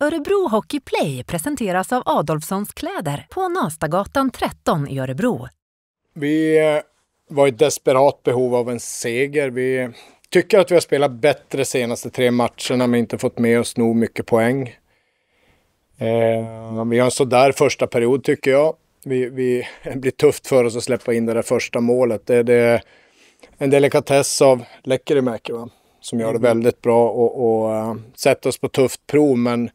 Örebro Hockey Play presenteras av Adolfssons kläder på Nastagatan 13 i Örebro. Vi eh, var i desperat behov av en seger. Vi tycker att vi har spelat bättre de senaste tre matcherna men inte fått med oss nog mycket poäng. Eh, vi har en sådär första period tycker jag. Vi, vi, det blir tufft för oss att släppa in det där första målet. Det, det är en delikatess av Lekkerimäki som gör det mm. väldigt bra och, och uh, sätter oss på tufft prov. Men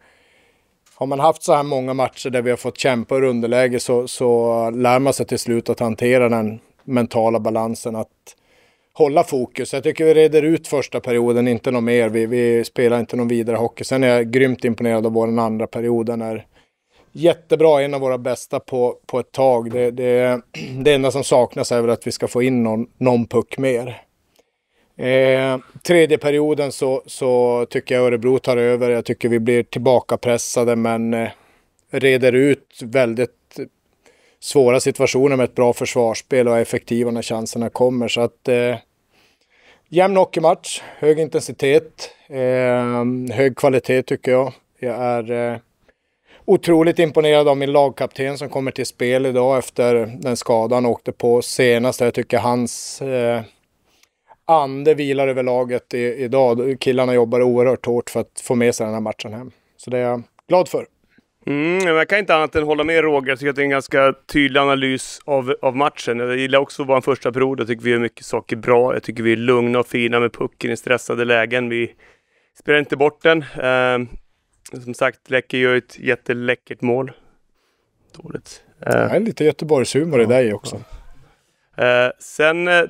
har man haft så här många matcher där vi har fått kämpa ur underläge så, så lär man sig till slut att hantera den mentala balansen. Att hålla fokus. Jag tycker vi reder ut första perioden, inte något mer. Vi, vi spelar inte någon vidare hockey. Sen är jag grymt imponerad av vår andra period. Den är jättebra, en av våra bästa på, på ett tag. Det, det, det enda som saknas är väl att vi ska få in någon, någon puck mer. Eh, tredje perioden så, så tycker jag Örebro tar över. Jag tycker vi blir tillbakapressade men eh, reder ut väldigt svåra situationer med ett bra försvarsspel och är effektiva när chanserna kommer. Så att, eh, jämn hockeymatch, hög intensitet, eh, hög kvalitet tycker jag. Jag är eh, otroligt imponerad av min lagkapten som kommer till spel idag efter den skadan han åkte på senast. Jag tycker hans eh, ande vilar över laget i, idag. Killarna jobbar oerhört hårt för att få med sig den här matchen hem. Så det är jag glad för. Mm, jag kan inte annat än hålla med Roger. Jag tycker att det är en ganska tydlig analys av, av matchen. Jag gillar också vår första period. Jag tycker vi gör mycket saker bra. Jag tycker vi är lugna och fina med pucken i stressade lägen. Vi spelar inte bort den. Eh, som sagt, Läcker gör ett jätteläckert mål. Dåligt. Eh, det är lite Göteborgshumor ja, i dig också. Ja. Eh, sen eh,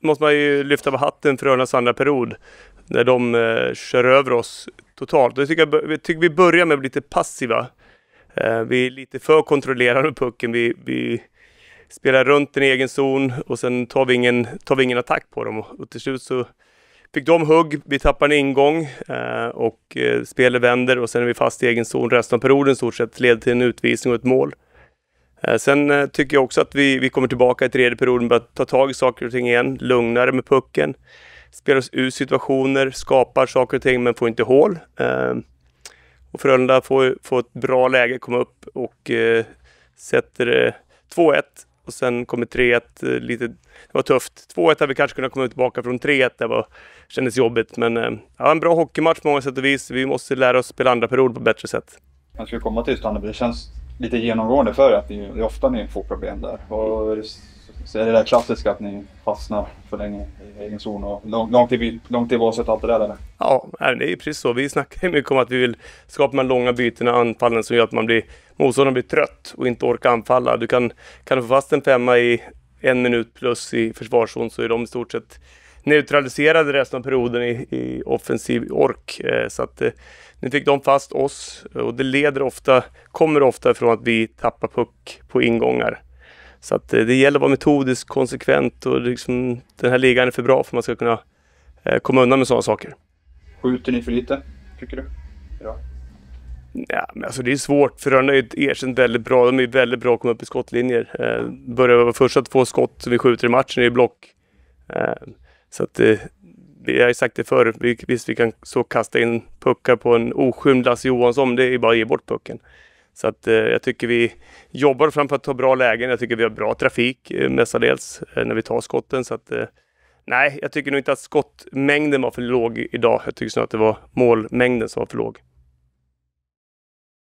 måste man ju lyfta på hatten för Örnas andra period när de eh, kör över oss totalt. Jag tycker, jag tycker vi börjar med att bli lite passiva. Eh, vi är lite för kontrollerade med pucken. Vi, vi, spelar runt den i egen zon och sen tar vi ingen, tar vi ingen attack på dem. Och till slut så fick de hugg, vi tappar en ingång eh, och eh, spelet vänder och sen är vi fast i egen zon resten av perioden stort sett. Leder till en utvisning och ett mål. Eh, sen eh, tycker jag också att vi, vi kommer tillbaka i tredje perioden, börjar ta tag i saker och ting igen, lugnare med pucken, spelar oss ur situationer, skapar saker och ting men får inte hål. Ehm, och Frölunda får, får ett bra läge, komma upp och eh, sätter 2-1 och sen kommer 3-1 lite, det var tufft. 2-1 hade vi kanske kunnat komma tillbaka från 3-1, det var, kändes jobbigt. Men ja, en bra hockeymatch på många sätt och vis. Vi måste lära oss spela andra period på ett bättre sätt. Jag ska komma till just det känns lite genomgående för er, att det är ofta ni får problem där. Och mm. så är det där klassiska att ni fastnar för länge i egen zon och långt till, långt till baset och allt det där eller? Ja, det är ju precis så. Vi snackar ju mycket om att vi vill skapa de här långa bytena, anfallen som gör att man blir, motståndaren blir trött och inte orkar anfalla. Du kan, kan du få fast en femma i en minut plus i försvarszon så är de i stort sett neutraliserade resten av perioden i, i offensiv ork. Eh, så att eh, nu fick de fast oss och det leder ofta, kommer ofta ifrån att vi tappar puck på ingångar. Så att eh, det gäller att vara metodisk, konsekvent och liksom, den här ligan är för bra för att man ska kunna eh, komma undan med sådana saker. Skjuter ni för lite, tycker du? Ja. Ja, men alltså det är svårt. Frölunda är ju erkänt väldigt bra. De är väldigt bra att komma upp i skottlinjer. Eh, börjar vara första två skott som vi skjuter i matchen är block. Eh, så att eh, jag har ju sagt det förr. Vi, visst, vi kan så kasta in puckar på en oskymd Lasse Johansson. Det är ju bara att ge bort pucken. Så att eh, jag tycker vi jobbar framför att ta bra lägen. Jag tycker vi har bra trafik eh, mestadels eh, när vi tar skotten. Så att, eh, nej, jag tycker nog inte att skottmängden var för låg idag. Jag tycker snarare att det var målmängden som var för låg.